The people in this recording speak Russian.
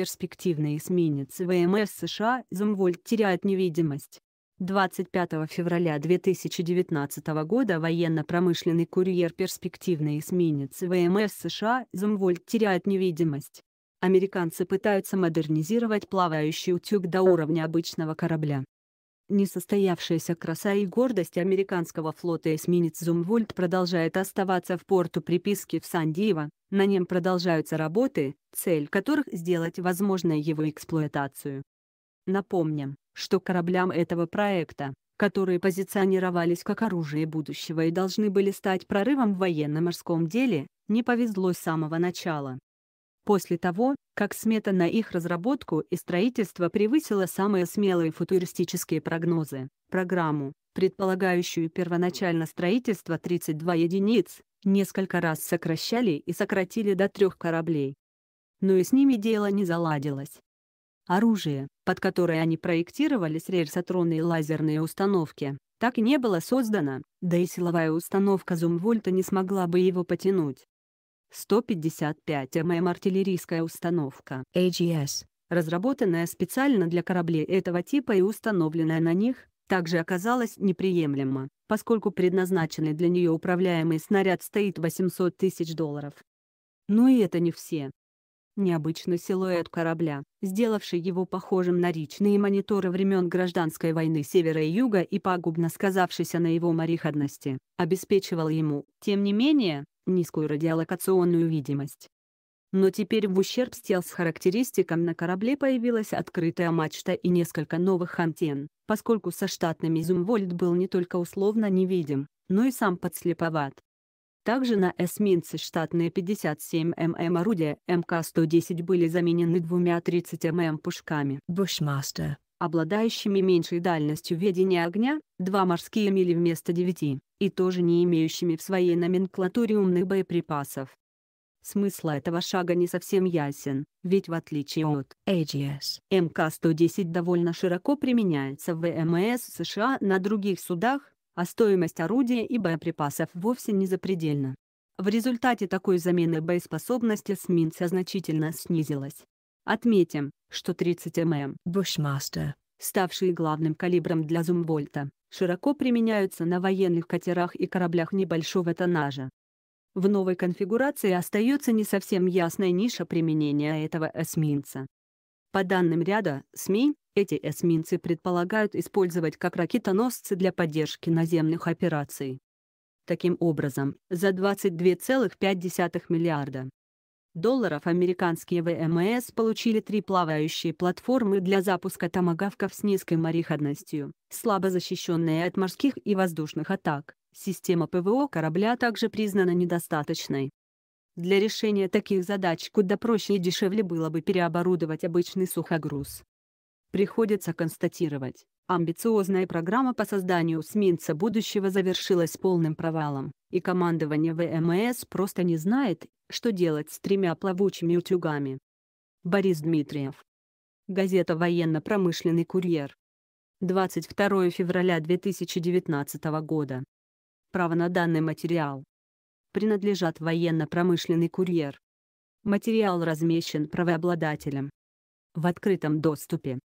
перспективный эсминец ВМС США «Зумвольд» теряет невидимость. 25 февраля 2019 года военно-промышленный курьер перспективный эсминец ВМС США «Зумвольд» теряет невидимость. Американцы пытаются модернизировать плавающий утюг до уровня обычного корабля. Несостоявшаяся краса и гордость американского флота эсминец «Зумвольд» продолжает оставаться в порту приписки в Сан-Диего, на нем продолжаются работы, цель которых – сделать возможной его эксплуатацию. Напомним, что кораблям этого проекта, которые позиционировались как оружие будущего и должны были стать прорывом в военно-морском деле, не повезло с самого начала после того, как смета на их разработку и строительство превысила самые смелые футуристические прогнозы. Программу, предполагающую первоначально строительство 32 единиц, несколько раз сокращали и сократили до трех кораблей. Но и с ними дело не заладилось. Оружие, под которое они проектировались рельсотроны и лазерные установки, так и не было создано, да и силовая установка Зумвольта не смогла бы его потянуть. 155 а ММ артиллерийская установка AGS, разработанная специально для кораблей этого типа и установленная на них, также оказалась неприемлема, поскольку предназначенный для нее управляемый снаряд стоит 800 тысяч долларов. Но ну и это не все. Необычный силуэт корабля, сделавший его похожим на речные мониторы времен Гражданской войны Севера и Юга и пагубно сказавшийся на его мореходности, обеспечивал ему, тем не менее, низкую радиолокационную видимость. Но теперь в ущерб стелс характеристикам на корабле появилась открытая мачта и несколько новых антенн, поскольку со штатными зумвольт был не только условно невидим, но и сам подслеповат. Также на эсминце штатные 57 мм орудия МК-110 были заменены двумя 30 мм пушками Bushmaster, обладающими меньшей дальностью ведения огня, Два морские мили вместо 9 и тоже не имеющими в своей номенклатуре умных боеприпасов. Смысл этого шага не совсем ясен, ведь в отличие от AGS, МК-110 довольно широко применяется в ВМС США на других судах, а стоимость орудия и боеприпасов вовсе не запредельна. В результате такой замены боеспособность эсминца эм значительно снизилась. Отметим, что 30 мм эм эм Bushmaster ставшие главным калибром для зумвольта, широко применяются на военных катерах и кораблях небольшого тоннажа. В новой конфигурации остается не совсем ясная ниша применения этого эсминца. По данным ряда СМИ, эти эсминцы предполагают использовать как ракетоносцы для поддержки наземных операций. Таким образом, за 22,5 миллиарда долларов американские ВМС получили три плавающие платформы для запуска томагавков с низкой мореходностью, слабо защищенные от морских и воздушных атак. Система ПВО корабля также признана недостаточной. Для решения таких задач куда проще и дешевле было бы переоборудовать обычный сухогруз. Приходится констатировать, амбициозная программа по созданию эсминца будущего завершилась полным провалом и командование ВМС просто не знает, что делать с тремя плавучими утюгами. Борис Дмитриев. Газета «Военно-промышленный курьер». 22 февраля 2019 года. Право на данный материал. Принадлежат «Военно-промышленный курьер». Материал размещен правообладателем. В открытом доступе.